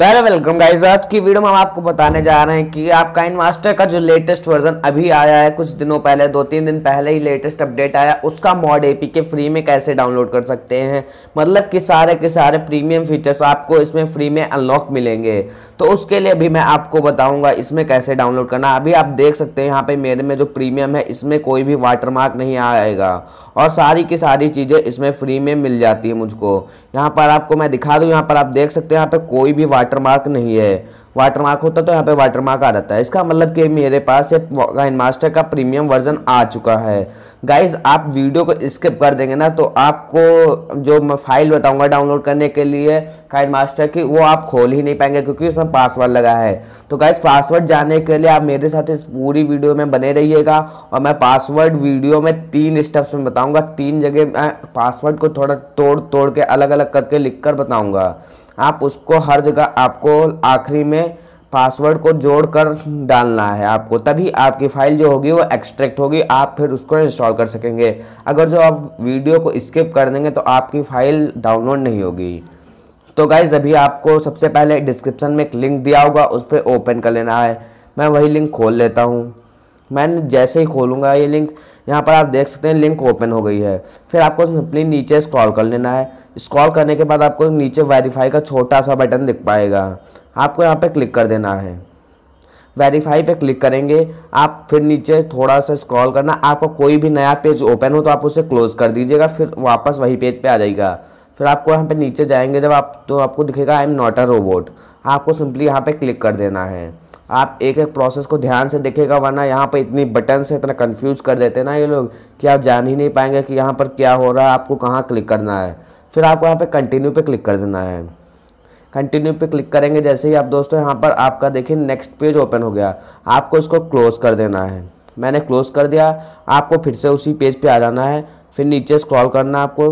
तो hello welcome guys आज की वीडियो में हम आपको बताने जा रहे हैं कि आपका इन मास्टर का जो लेटेस्ट वर्जन अभी आया है कुछ दिनों पहले दो तीन दिन पहले ही लेटेस्ट अपडेट आया उसका मॉड एपी के फ्री में कैसे डाउनलोड कर सकते हैं मतलब कि सारे के सारे प्रीमियम फीचर्स आपको इसमें फ्री में अनलॉक मिलेंगे तो उसके लिए भी मैं आपको बताऊँगा इसमें कैसे डाउनलोड करना अभी आप देख सकते हैं यहाँ पर मेरे में जो प्रीमियम है इसमें कोई भी वाटरमार्क नहीं आएगा और सारी की सारी चीज़ें इसमें फ्री में मिल जाती है मुझको यहाँ पर आपको मैं दिखा दूँ यहाँ पर आप देख सकते हैं यहाँ पर कोई भी वाटर वाटर मार्क नहीं है वाटर मार्क होता तो यहाँ पे वाटर मार्क आ जाता है इसका मतलब कि मेरे पास ये गाइन मास्टर का प्रीमियम वर्जन आ चुका है गाइज आप वीडियो को स्किप कर देंगे ना तो आपको जो मैं फाइल बताऊंगा डाउनलोड करने के लिए काइन मास्टर की वो आप खोल ही नहीं पाएंगे क्योंकि उसमें पासवर्ड लगा है तो गाइज पासवर्ड जाने के लिए आप मेरे साथ इस पूरी वीडियो में बने रहिएगा और मैं पासवर्ड वीडियो में तीन स्टेप्स में बताऊँगा तीन जगह मैं पासवर्ड को थोड़ा तोड़ तोड़ के अलग अलग करके लिख कर बताऊँगा आप उसको हर जगह आपको आखिरी में पासवर्ड को जोड़ कर डालना है आपको तभी आपकी फ़ाइल जो होगी वो एक्सट्रैक्ट होगी आप फिर उसको इंस्टॉल कर सकेंगे अगर जो आप वीडियो को स्किप कर देंगे तो आपकी फ़ाइल डाउनलोड नहीं होगी तो गाइज़ अभी आपको सबसे पहले डिस्क्रिप्शन में एक लिंक दिया होगा उस पर ओपन कर लेना है मैं वही लिंक खोल लेता हूँ मैं जैसे ही खोलूँगा ये लिंक यहाँ पर आप देख सकते हैं लिंक ओपन हो गई है फिर आपको सिंपली नीचे स्क्रॉल कर लेना है स्क्रॉल करने के बाद आपको नीचे वेरीफाई का छोटा सा बटन दिख पाएगा आपको यहाँ पर क्लिक कर देना है वेरीफाई पे क्लिक करेंगे आप फिर नीचे थोड़ा सा स्क्रॉल करना आपका कोई भी नया पेज ओपन हो तो आप उसे क्लोज़ कर दीजिएगा फिर वापस वही पेज पे आ जाएगा फिर आपको यहाँ पे नीचे जाएंगे जब आप तो आपको दिखेगा I am not a robot आपको सिंपली यहाँ पे क्लिक कर देना है आप एक एक प्रोसेस को ध्यान से देखेगा वरना यहाँ पर इतनी बटन से इतना कन्फ्यूज़ कर देते हैं ना ये लोग कि आप जान ही नहीं पाएंगे कि यहाँ पर क्या हो रहा है आपको कहाँ क्लिक करना है फिर आपको यहाँ पर कंटिन्यू पर क्लिक कर देना है कंटिन्यू पे क्लिक करेंगे जैसे ही आप दोस्तों यहाँ पर आपका देखिए नेक्स्ट पेज ओपन हो गया आपको इसको क्लोज़ कर देना है मैंने क्लोज़ कर दिया आपको फिर से उसी पेज पे आ जाना है फिर नीचे स्क्रॉल करना आपको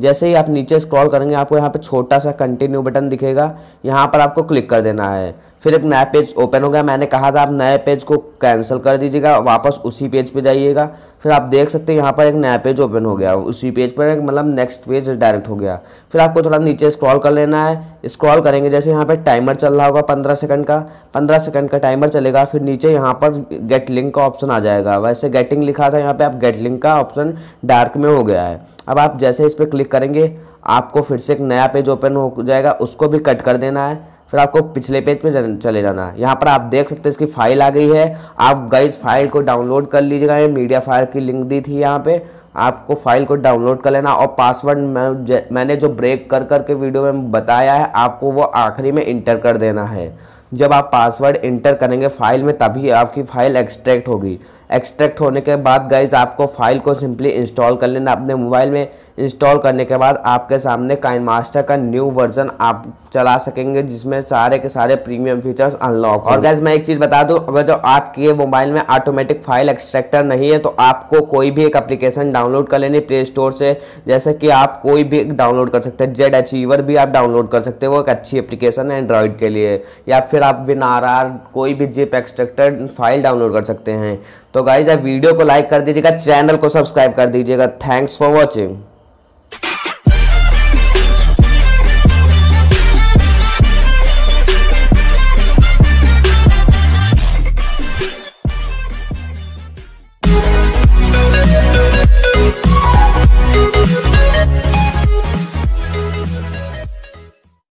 जैसे ही आप नीचे स्क्रॉल करेंगे आपको यहाँ पे छोटा सा कंटिन्यू बटन दिखेगा यहाँ पर आपको क्लिक कर देना है फिर एक नया पेज ओपन होगा मैंने कहा था आप नए पेज को कैंसिल कर दीजिएगा वापस उसी पेज पे जाइएगा फिर आप देख सकते हैं यहाँ पर एक नया पेज ओपन हो गया उसी पेज पर मतलब नेक्स्ट पेज डायरेक्ट हो गया फिर आपको थोड़ा नीचे स्क्रॉल कर लेना है स्क्रॉल करेंगे जैसे यहाँ पर टाइमर चल रहा होगा पंद्रह सेकंड का पंद्रह सेकंड का टाइमर चलेगा फिर नीचे यहाँ पर गेट लिंक का ऑप्शन आ जाएगा वैसे गेटिंग लिखा था यहाँ पर आप गेट लिंक का ऑप्शन डार्क में हो गया है अब आप जैसे इस पर क्लिक करेंगे आपको फिर से एक नया पेज ओपन हो जाएगा उसको भी कट कर देना है फिर आपको पिछले पेज पे चले जाना है यहाँ पर आप देख सकते हैं इसकी फाइल आ गई है आप गई फाइल को डाउनलोड कर लीजिएगा मीडिया फायर की लिंक दी थी यहाँ पे आपको फाइल को डाउनलोड कर लेना और पासवर्ड मैं मैंने जो ब्रेक कर कर के वीडियो में बताया है आपको वो आखिरी में इंटर कर देना है जब आप पासवर्ड इंटर करेंगे फाइल में तभी आपकी फ़ाइल एक्सट्रैक्ट होगी एक्सट्रैक्ट होने के बाद गाइज आपको फ़ाइल को सिंपली इंस्टॉल कर लेना अपने मोबाइल में इंस्टॉल करने के बाद आपके सामने काइन मास्टर का न्यू वर्जन आप चला सकेंगे जिसमें सारे के सारे प्रीमियम फीचर्स अनलॉक और गैस मैं एक चीज़ बता दूं अगर जो आपके मोबाइल में ऑटोमेटिक फाइल एक्सट्रैक्टर नहीं है तो आपको कोई भी एक एप्लीकेशन डाउनलोड कर लेनी प्ले स्टोर से जैसे कि आप कोई भी डाउनलोड कर सकते हैं जेड अचीवर भी आप डाउनलोड कर सकते हो एक अच्छी एप्लीकेशन है एंड्रॉयड के लिए या फिर फिर आप आर कोई भी जिप एक्सट्रैक्टर फाइल डाउनलोड कर सकते हैं तो गाइज आप वीडियो को लाइक कर दीजिएगा चैनल को सब्सक्राइब कर दीजिएगा थैंक्स फॉर वॉचिंग